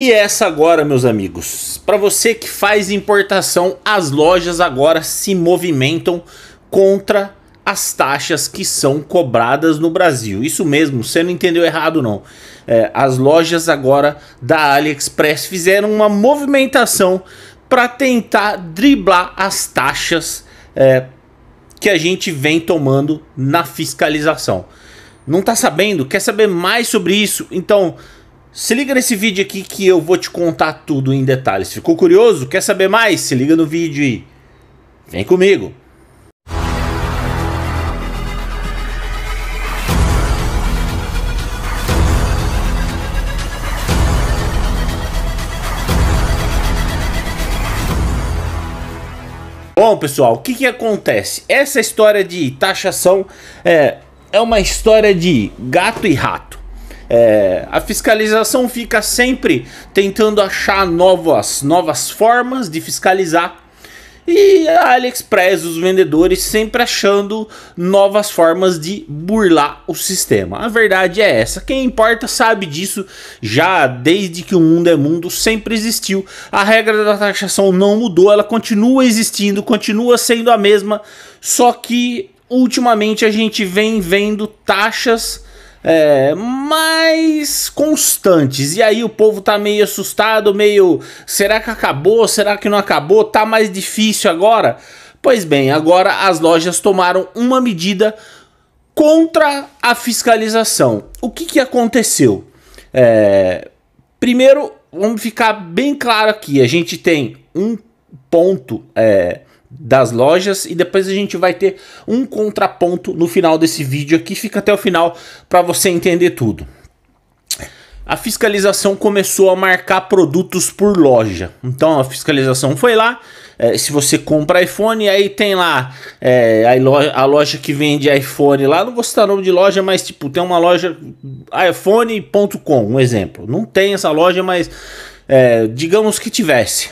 E essa agora, meus amigos, para você que faz importação, as lojas agora se movimentam contra as taxas que são cobradas no Brasil. Isso mesmo, você não entendeu errado não. É, as lojas agora da AliExpress fizeram uma movimentação para tentar driblar as taxas é, que a gente vem tomando na fiscalização. Não está sabendo? Quer saber mais sobre isso? Então se liga nesse vídeo aqui que eu vou te contar tudo em detalhes. Ficou curioso? Quer saber mais? Se liga no vídeo e vem comigo. Bom, pessoal, o que, que acontece? Essa história de taxação é, é uma história de gato e rato. É, a fiscalização fica sempre tentando achar novas, novas formas de fiscalizar. E a AliExpress, os vendedores sempre achando novas formas de burlar o sistema. A verdade é essa. Quem importa sabe disso já desde que o mundo é mundo, sempre existiu. A regra da taxação não mudou, ela continua existindo, continua sendo a mesma. Só que ultimamente a gente vem vendo taxas é, mais constantes. E aí o povo tá meio assustado, meio. Será que acabou? Será que não acabou? Tá mais difícil agora? Pois bem, agora as lojas tomaram uma medida contra a fiscalização. O que, que aconteceu? É, primeiro, vamos ficar bem claro aqui: a gente tem um ponto é, das lojas e depois a gente vai ter um contraponto no final desse vídeo aqui, fica até o final para você entender tudo. A fiscalização começou a marcar produtos por loja. Então a fiscalização foi lá. É, se você compra iPhone, aí tem lá é, a, loja, a, loja, que vende iPhone lá. Não vou citar nome de loja, mas tipo, tem uma loja iPhone.com, um exemplo. Não tem essa loja, mas é, digamos que tivesse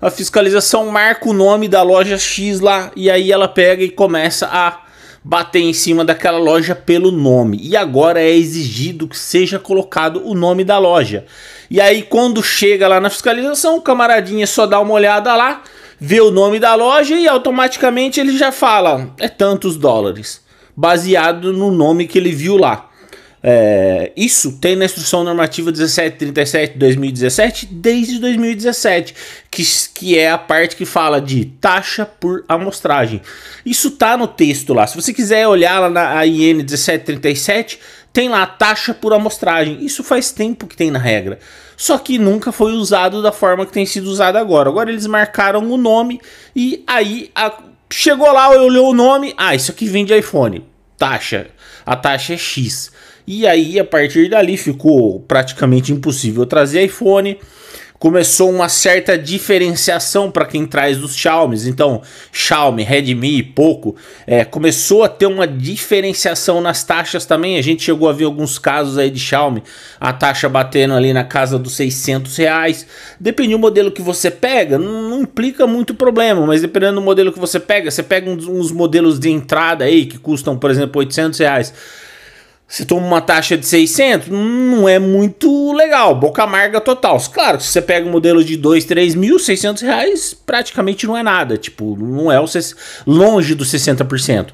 a fiscalização marca o nome da loja X lá e aí ela pega e começa a bater em cima daquela loja pelo nome. E agora é exigido que seja colocado o nome da loja. E aí quando chega lá na fiscalização, o camaradinha só dá uma olhada lá, vê o nome da loja e automaticamente ele já fala: é tantos dólares, baseado no nome que ele viu lá. É, isso tem na Instrução Normativa 1737 de 2017 desde 2017, que, que é a parte que fala de taxa por amostragem. Isso tá no texto lá. Se você quiser olhar lá na IN 1737, tem lá taxa por amostragem. Isso faz tempo que tem na regra. Só que nunca foi usado da forma que tem sido usado agora. Agora eles marcaram o nome e aí a, chegou lá, olhou o nome. Ah, isso aqui vende iPhone taxa. A taxa é X. E aí, a partir dali, ficou praticamente impossível trazer iPhone começou uma certa diferenciação para quem traz dos Xiaomi. Então, Xiaomi, Redmi, Poco, é, começou a ter uma diferenciação nas taxas também. A gente chegou a ver alguns casos aí de Xiaomi, a taxa batendo ali na casa dos 600 reais. Depende do modelo que você pega, não, não implica muito problema, mas dependendo do modelo que você pega, você pega uns, uns modelos de entrada aí que custam, por exemplo, 800 reais você toma uma taxa de 600, não é muito legal, boca amarga total. Claro, se você pega um modelo de 2, 3 mil, 600 reais praticamente não é nada, tipo, não é o longe dos 60%.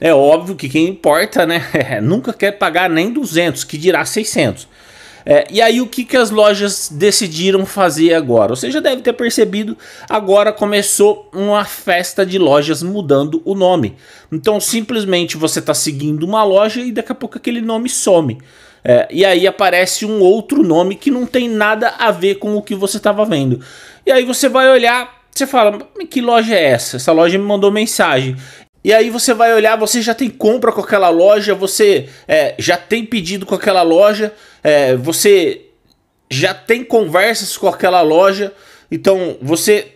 É óbvio que quem importa, né, nunca quer pagar nem 200, que dirá 600. É, e aí o que, que as lojas decidiram fazer agora? Você já deve ter percebido, agora começou uma festa de lojas mudando o nome. Então simplesmente você está seguindo uma loja e daqui a pouco aquele nome some. É, e aí aparece um outro nome que não tem nada a ver com o que você estava vendo. E aí você vai olhar, você fala, que loja é essa? Essa loja me mandou mensagem. E aí você vai olhar, você já tem compra com aquela loja, você é, já tem pedido com aquela loja, é, você já tem conversas com aquela loja. Então você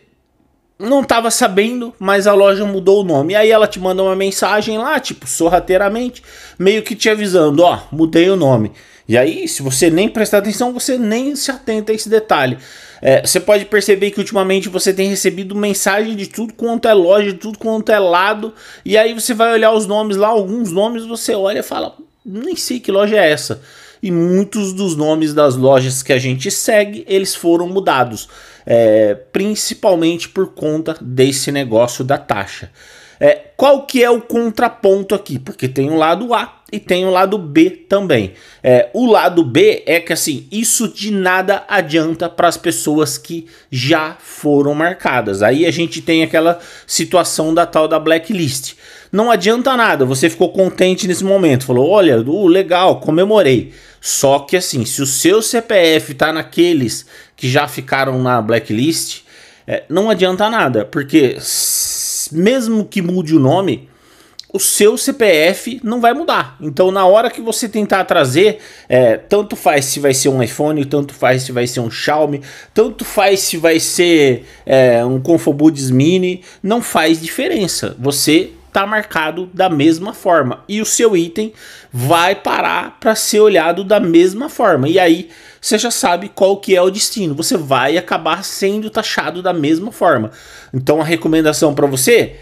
não estava sabendo, mas a loja mudou o nome. E aí ela te manda uma mensagem lá, tipo, sorrateiramente, meio que te avisando, ó, mudei o nome. E aí, se você nem prestar atenção, você nem se atenta a esse detalhe. É, você pode perceber que ultimamente você tem recebido mensagem de tudo quanto é loja, de tudo quanto é lado, e aí você vai olhar os nomes lá, alguns nomes você olha e fala, nem sei que loja é essa. E muitos dos nomes das lojas que a gente segue, eles foram mudados, é, principalmente por conta desse negócio da taxa. É, qual que é o contraponto aqui? Porque tem um lado A e tem o lado B também. É, o lado B é que assim, isso de nada adianta para as pessoas que já foram marcadas. Aí a gente tem aquela situação da tal da blacklist. Não adianta nada, você ficou contente nesse momento, falou: olha, uh, legal, comemorei. Só que assim, se o seu CPF tá naqueles que já ficaram na blacklist, é, não adianta nada, porque mesmo que mude o nome o seu CPF não vai mudar. Então, na hora que você tentar trazer, é, tanto faz se vai ser um iPhone, tanto faz se vai ser um Xiaomi, tanto faz se vai ser é, um Confobuds Mini, não faz diferença. Você está marcado da mesma forma e o seu item vai parar para ser olhado da mesma forma. E aí você já sabe qual que é o destino. Você vai acabar sendo taxado da mesma forma. Então a recomendação para você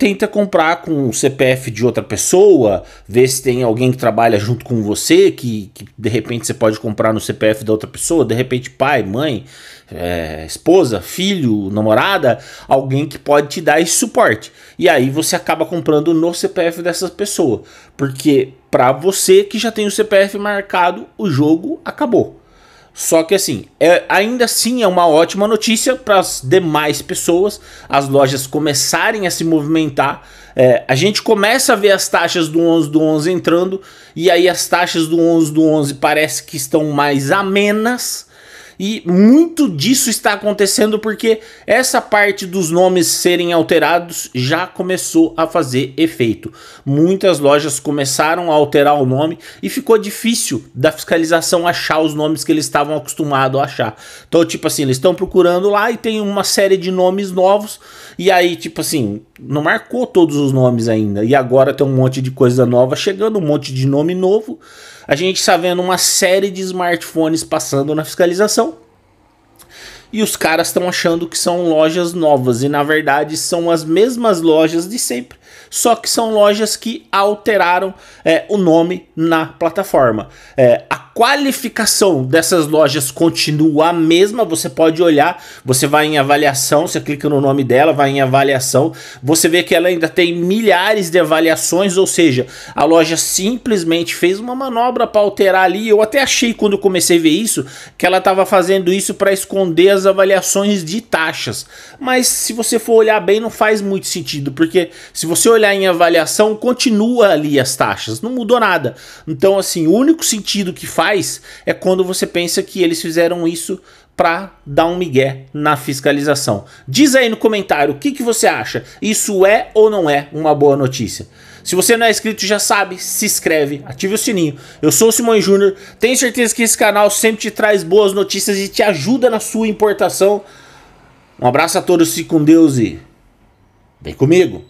tenta comprar com o CPF de outra pessoa, vê se tem alguém que trabalha junto com você, que, que de repente você pode comprar no CPF da outra pessoa, de repente pai, mãe, é, esposa, filho, namorada, alguém que pode te dar esse suporte. E aí você acaba comprando no CPF dessa pessoa, porque para você que já tem o CPF marcado, o jogo acabou. Só que assim, é, ainda assim é uma ótima notícia para as demais pessoas, as lojas começarem a se movimentar. É, a gente começa a ver as taxas do 11 do 11 entrando, e aí as taxas do 11 do 11 parece que estão mais amenas, e muito disso está acontecendo porque essa parte dos nomes serem alterados já começou a fazer efeito. Muitas lojas começaram a alterar o nome e ficou difícil da fiscalização achar os nomes que eles estavam acostumados a achar. Então, tipo assim, eles estão procurando lá e tem uma série de nomes novos, e aí, tipo assim, não marcou todos os nomes ainda. E agora tem um monte de coisa nova chegando, um monte de nome novo. A gente está vendo uma série de smartphones passando na fiscalização e os caras estão achando que são lojas novas e na verdade são as mesmas lojas de sempre, só que são lojas que alteraram é, o nome na plataforma. É, a qualificação dessas lojas continua a mesma, você pode olhar, você vai em avaliação, você clica no nome dela, vai em avaliação, você vê que ela ainda tem milhares de avaliações, ou seja, a loja simplesmente fez uma manobra para alterar ali. Eu até achei quando comecei a ver isso que ela estava fazendo isso para esconder as as avaliações de taxas. Mas se você for olhar bem, não faz muito sentido, porque se você olhar em avaliação, continua ali as taxas, não mudou nada. Então, assim, o único sentido que faz é quando você pensa que eles fizeram isso para dar um migué na fiscalização. Diz aí no comentário o que, que você acha. Isso é ou não é uma boa notícia? Se você não é inscrito, já sabe, se inscreve, ative o sininho. Eu sou o Simão Júnior, tenho certeza que esse canal sempre te traz boas notícias e te ajuda na sua importação. Um abraço a todos, se com Deus e vem comigo.